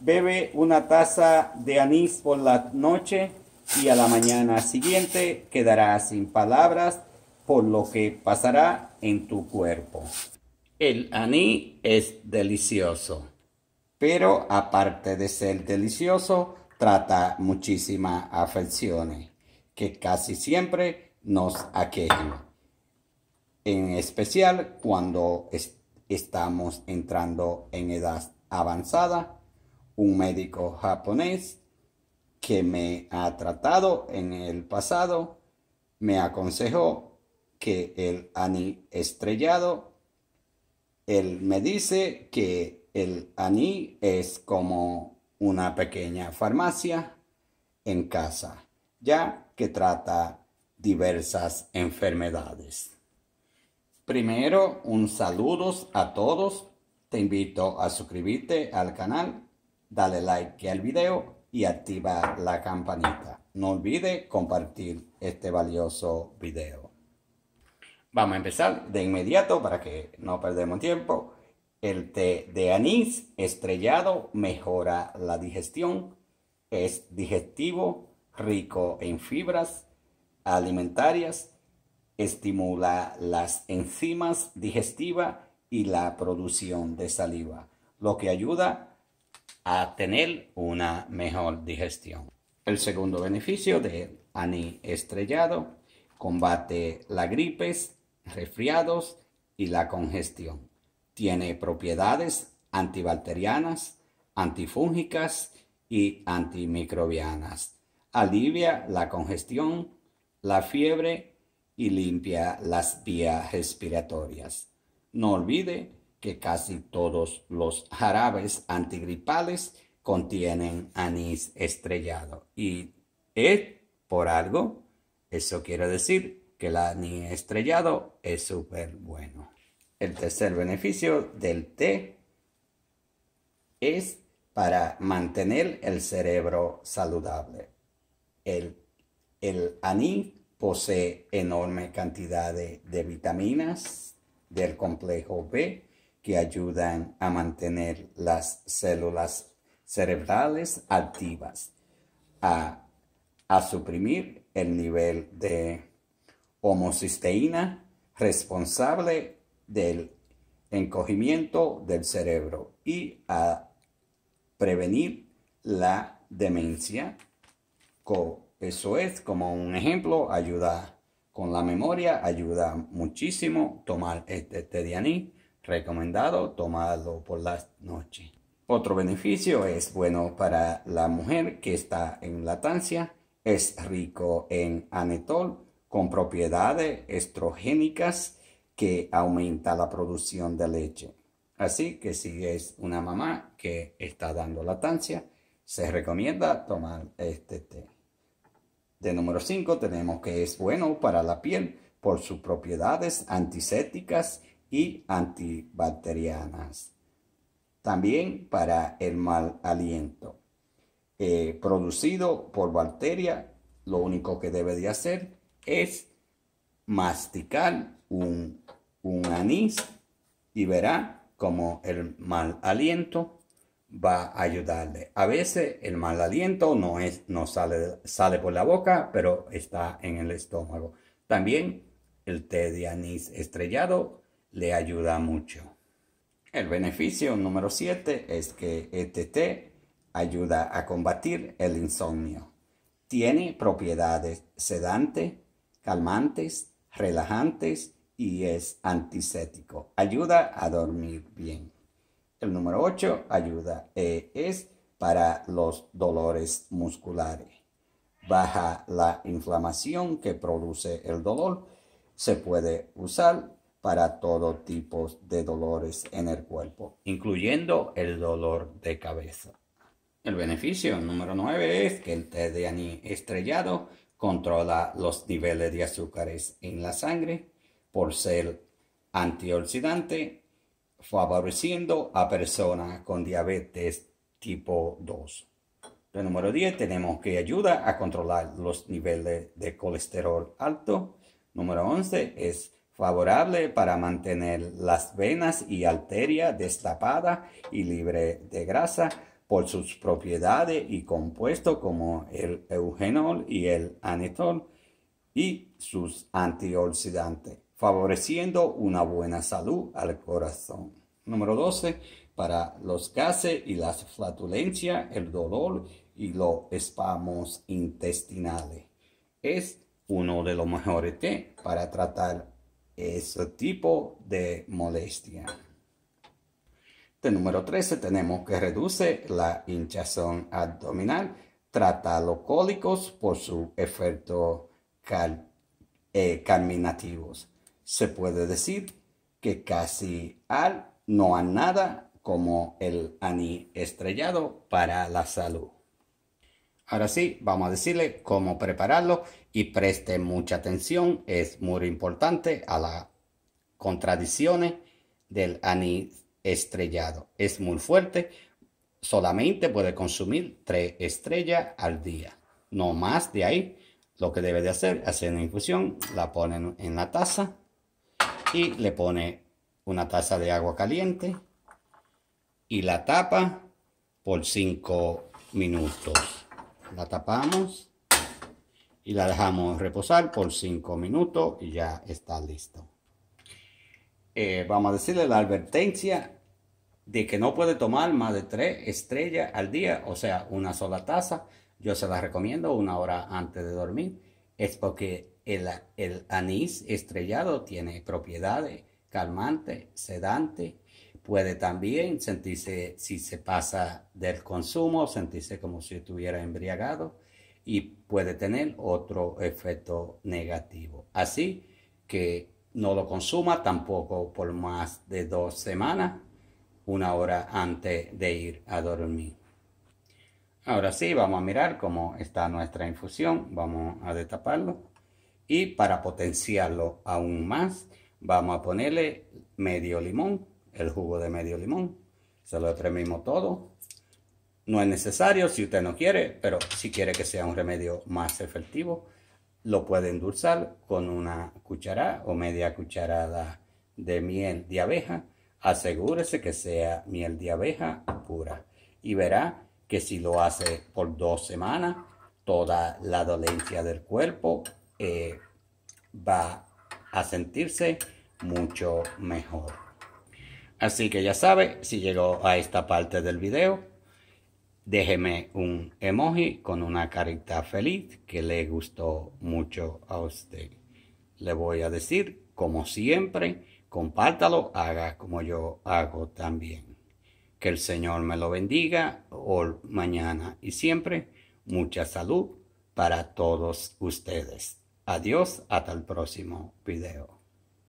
bebe una taza de anís por la noche y a la mañana siguiente quedará sin palabras por lo que pasará en tu cuerpo. El anís es delicioso, pero aparte de ser delicioso, trata muchísimas afecciones que casi siempre nos aquejan, en especial cuando estamos entrando en edad avanzada un médico japonés que me ha tratado en el pasado, me aconsejó que el Ani estrellado, él me dice que el Ani es como una pequeña farmacia en casa, ya que trata diversas enfermedades. Primero, un saludos a todos. Te invito a suscribirte al canal dale like al video y activa la campanita. No olvide compartir este valioso video. Vamos a empezar de inmediato para que no perdamos tiempo. El té de anís estrellado mejora la digestión, es digestivo, rico en fibras alimentarias, estimula las enzimas digestivas y la producción de saliva, lo que ayuda a a tener una mejor digestión. El segundo beneficio de anís estrellado combate las gripes, resfriados y la congestión. Tiene propiedades antibacterianas, antifúngicas y antimicrobianas. Alivia la congestión, la fiebre y limpia las vías respiratorias. No olvide que casi todos los jarabes antigripales contienen anís estrellado. Y es por algo, eso quiere decir que el anís estrellado es súper bueno. El tercer beneficio del té es para mantener el cerebro saludable. El, el anís posee enorme cantidad de vitaminas del complejo B que ayudan a mantener las células cerebrales activas, a, suprimir el nivel de homocisteína responsable del encogimiento del cerebro y a prevenir la demencia. Eso es como un ejemplo, ayuda con la memoria, ayuda muchísimo tomar este, este Recomendado tomarlo por la noche. Otro beneficio es bueno para la mujer que está en latancia. Es rico en anetol con propiedades estrogénicas que aumenta la producción de leche. Así que si es una mamá que está dando latancia, se recomienda tomar este té. De número 5 tenemos que es bueno para la piel por sus propiedades antisépticas y antibacterianas. También para el mal aliento. Eh, producido por bacteria, lo único que debe de hacer es masticar un, un anís y verá como el mal aliento va a ayudarle. A veces el mal aliento no, es, no sale, sale por la boca, pero está en el estómago. También el té de anís estrellado le ayuda mucho. El beneficio número 7 es que ETT ayuda a combatir el insomnio. Tiene propiedades sedantes calmantes, relajantes y es antiséptico. Ayuda a dormir bien. El número 8 ayuda e es para los dolores musculares. Baja la inflamación que produce el dolor. Se puede usar para todo tipo de dolores en el cuerpo, incluyendo el dolor de cabeza. El beneficio número 9 es que el té de anís estrellado controla los niveles de azúcares en la sangre por ser antioxidante, favoreciendo a personas con diabetes tipo 2. El número 10 tenemos que ayuda a controlar los niveles de colesterol alto. Número 11 es favorable para mantener las venas y arterias destapadas y libre de grasa por sus propiedades y compuestos como el eugenol y el anetol y sus antioxidantes, favoreciendo una buena salud al corazón. Número 12. Para los gases y las flatulencias, el dolor y los espasmos intestinales. Es uno de los mejores té para tratar ese tipo de molestia. De número 13 tenemos que reduce la hinchazón abdominal, trata los cólicos por su efecto calminativos. Eh, Se puede decir que casi al no a nada como el aní estrellado para la salud. Ahora sí, vamos a decirle cómo prepararlo y preste mucha atención, es muy importante a las contradicciones del anís estrellado. Es muy fuerte, solamente puede consumir tres estrellas al día, no más de ahí. Lo que debe de hacer, hacer una infusión, la ponen en la taza y le pone una taza de agua caliente y la tapa por 5 minutos. La tapamos y la dejamos reposar por cinco minutos y ya está listo. Eh, vamos a decirle la advertencia de que no puede tomar más de tres estrellas al día, o sea, una sola taza. Yo se la recomiendo una hora antes de dormir. Es porque el, el anís estrellado tiene propiedades calmantes, sedantes. Puede también sentirse, si se pasa del consumo, sentirse como si estuviera embriagado y puede tener otro efecto negativo. Así que no lo consuma tampoco por más de dos semanas, una hora antes de ir a dormir. Ahora sí, vamos a mirar cómo está nuestra infusión. Vamos a destaparlo. Y para potenciarlo aún más, vamos a ponerle medio limón, el jugo de medio limón. Se lo tremimos todo no es necesario si usted no quiere, pero si quiere que sea un remedio más efectivo, lo puede endulzar con una cucharada o media cucharada de miel de abeja. Asegúrese que sea miel de abeja pura y verá que si lo hace por dos semanas, toda la dolencia del cuerpo eh, va a sentirse mucho mejor. Así que ya sabe, si llegó a esta parte del video, Déjeme un emoji con una carita feliz que le gustó mucho a usted. Le voy a decir, como siempre, compártalo, haga como yo hago también. Que el Señor me lo bendiga hoy, mañana y siempre. Mucha salud para todos ustedes. Adiós, hasta el próximo video.